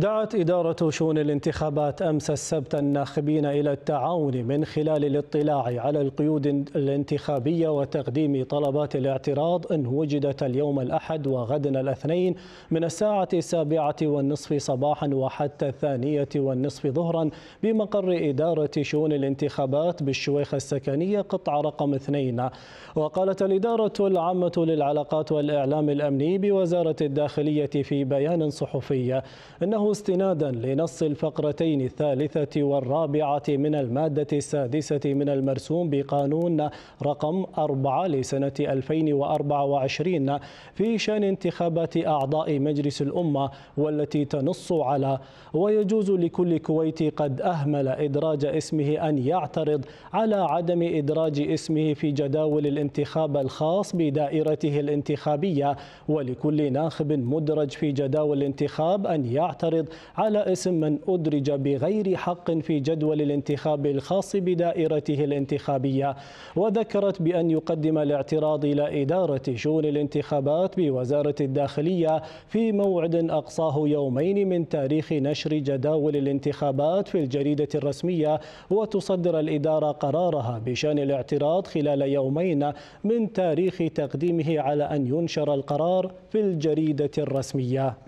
دعت إدارة شؤون الانتخابات أمس السبت الناخبين إلى التعاون من خلال الاطلاع على القيود الانتخابية وتقديم طلبات الاعتراض إن وجدت اليوم الأحد وغدا الاثنين من الساعة السابعة والنصف صباحا وحتى الثانية والنصف ظهرا بمقر إدارة شؤون الانتخابات بالشويخة السكنية قطعة رقم اثنين وقالت الإدارة العامة للعلاقات والإعلام الأمني بوزارة الداخلية في بيان صحفي أنه استنادا لنص الفقرتين الثالثة والرابعة من المادة السادسة من المرسوم بقانون رقم 4 لسنة 2024 في شأن انتخابات أعضاء مجلس الأمة والتي تنص على ويجوز لكل كويتي قد أهمل إدراج اسمه أن يعترض على عدم إدراج اسمه في جداول الانتخاب الخاص بدائرته الانتخابية ولكل ناخب مدرج في جداول الانتخاب أن يعترض المعارض على اسم من أدرج بغير حق في جدول الانتخاب الخاص بدائرته الانتخابية وذكرت بأن يقدم الاعتراض إلى إدارة شؤون الانتخابات بوزارة الداخلية في موعد أقصاه يومين من تاريخ نشر جداول الانتخابات في الجريدة الرسمية وتصدر الإدارة قرارها بشأن الاعتراض خلال يومين من تاريخ تقديمه على أن ينشر القرار في الجريدة الرسمية